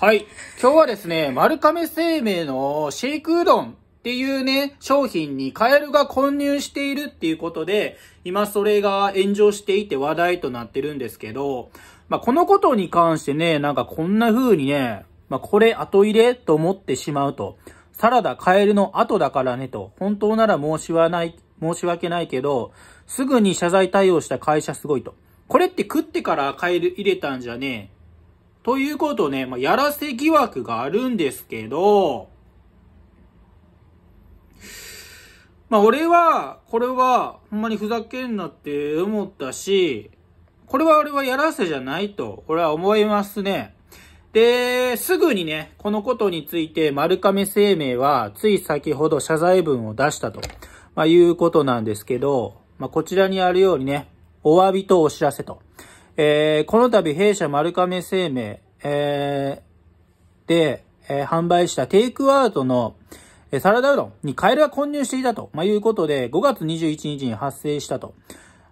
はい。今日はですね、丸亀製麺のシェイクうどんっていうね、商品にカエルが混入しているっていうことで、今それが炎上していて話題となってるんですけど、まあ、このことに関してね、なんかこんな風にね、まあ、これ後入れと思ってしまうと。サラダカエルの後だからねと。本当なら申し訳ない、申し訳ないけど、すぐに謝罪対応した会社すごいと。これって食ってからカエル入れたんじゃねえ。ということね、まあ、やらせ疑惑があるんですけど、まあ、俺は、これは、ほんまにふざけんなって思ったし、これは俺はやらせじゃないと、俺は思いますね。で、すぐにね、このことについて、丸亀生命は、つい先ほど謝罪文を出したと、まあ、いうことなんですけど、まあ、こちらにあるようにね、お詫びとお知らせと。えー、この度弊社丸亀生命、えー、で、えー、販売したテイクアウトの、サラダうどんにカエルが混入していたと、まあ、いうことで、5月21日に発生したと。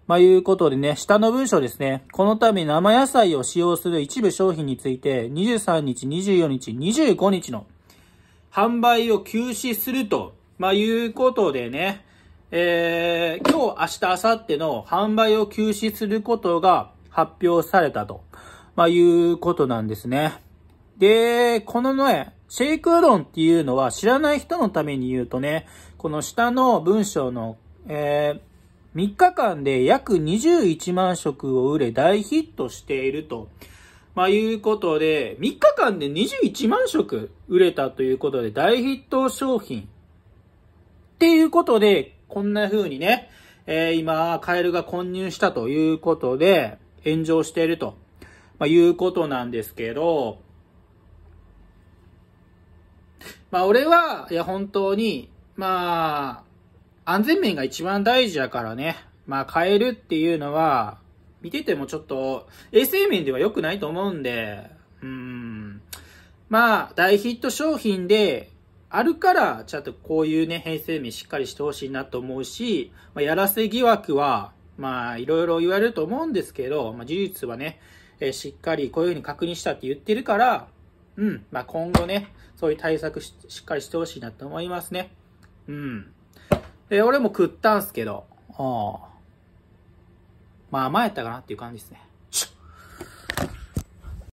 まあ、いうことでね、下の文章ですね。この度生野菜を使用する一部商品について、23日、24日、25日の販売を休止すると、まあ、いうことでね、えー、今日、明日、明後日の販売を休止することが発表されたと、まあ、いうことなんですね。で、このね、シェイクうどんっていうのは知らない人のために言うとね、この下の文章の、えー、3日間で約21万食を売れ大ヒットしていると。まあ、いうことで、3日間で21万食売れたということで大ヒット商品。っていうことで、こんな風にね、えー、今、カエルが混入したということで、炎上していると、まあ、いうことなんですけど、まあ、俺は、いや、本当に、まあ、安全面が一番大事やからね、まあ、変えるっていうのは、見ててもちょっと、衛生面では良くないと思うんで、うん。まあ、大ヒット商品で、あるから、ちゃんとこういうね、編成名しっかりしてほしいなと思うし、まあ、やらせ疑惑は、まあ、いろいろ言われると思うんですけど、まあ、事実はね、えー、しっかりこういうふうに確認したって言ってるから、うん、まあ、今後ね、そういう対策しっかりしてほしいなと思いますね。うん。で、俺も食ったんすけど、あまあ、甘えたかなっていう感じですね。